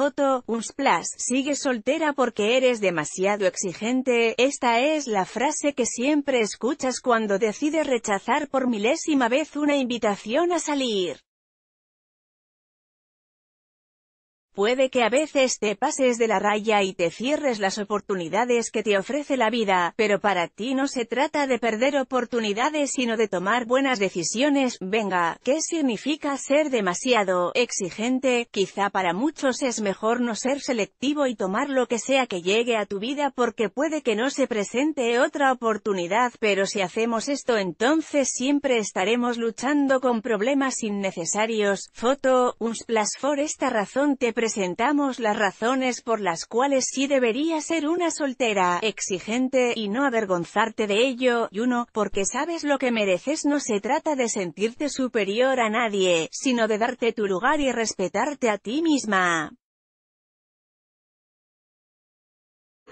Foto, splash. sigue soltera porque eres demasiado exigente, esta es la frase que siempre escuchas cuando decides rechazar por milésima vez una invitación a salir. Puede que a veces te pases de la raya y te cierres las oportunidades que te ofrece la vida, pero para ti no se trata de perder oportunidades sino de tomar buenas decisiones. Venga, ¿qué significa ser demasiado exigente? Quizá para muchos es mejor no ser selectivo y tomar lo que sea que llegue a tu vida porque puede que no se presente otra oportunidad, pero si hacemos esto entonces siempre estaremos luchando con problemas innecesarios. Foto, Unsplash por esta razón te presentamos las razones por las cuales sí debería ser una soltera, exigente, y no avergonzarte de ello, y uno, porque sabes lo que mereces no se trata de sentirte superior a nadie, sino de darte tu lugar y respetarte a ti misma.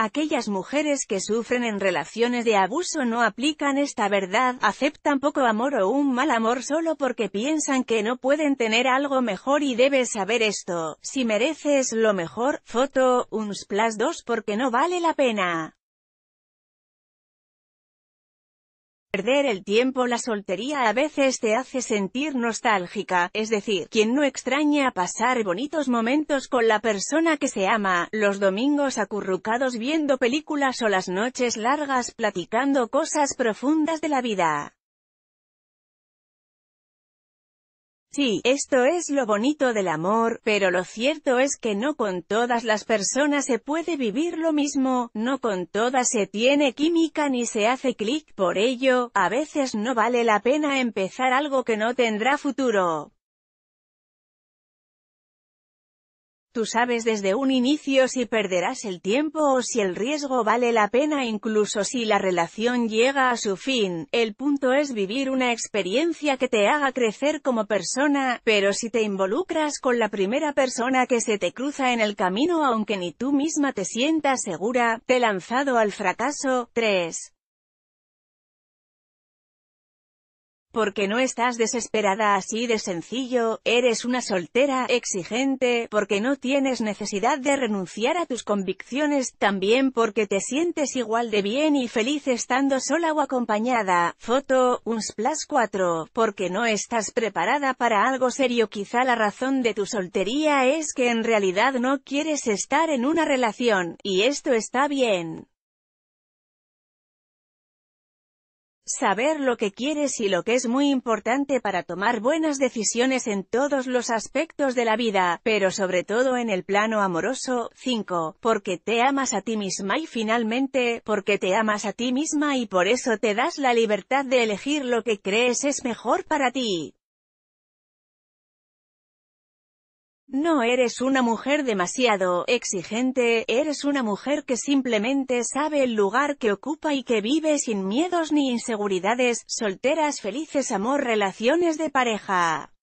Aquellas mujeres que sufren en relaciones de abuso no aplican esta verdad, aceptan poco amor o un mal amor solo porque piensan que no pueden tener algo mejor y debes saber esto, si mereces lo mejor, foto, uns plus 2 porque no vale la pena. Perder el tiempo La soltería a veces te hace sentir nostálgica, es decir, quien no extraña pasar bonitos momentos con la persona que se ama, los domingos acurrucados viendo películas o las noches largas platicando cosas profundas de la vida. Sí, esto es lo bonito del amor, pero lo cierto es que no con todas las personas se puede vivir lo mismo, no con todas se tiene química ni se hace clic, por ello, a veces no vale la pena empezar algo que no tendrá futuro. Tú sabes desde un inicio si perderás el tiempo o si el riesgo vale la pena incluso si la relación llega a su fin. El punto es vivir una experiencia que te haga crecer como persona, pero si te involucras con la primera persona que se te cruza en el camino aunque ni tú misma te sientas segura, te lanzado al fracaso. 3. porque no estás desesperada así de sencillo, eres una soltera, exigente, porque no tienes necesidad de renunciar a tus convicciones, también porque te sientes igual de bien y feliz estando sola o acompañada, foto, un splash 4, porque no estás preparada para algo serio quizá la razón de tu soltería es que en realidad no quieres estar en una relación, y esto está bien. Saber lo que quieres y lo que es muy importante para tomar buenas decisiones en todos los aspectos de la vida, pero sobre todo en el plano amoroso. 5. Porque te amas a ti misma y finalmente, porque te amas a ti misma y por eso te das la libertad de elegir lo que crees es mejor para ti. No eres una mujer demasiado exigente, eres una mujer que simplemente sabe el lugar que ocupa y que vive sin miedos ni inseguridades, solteras felices amor relaciones de pareja.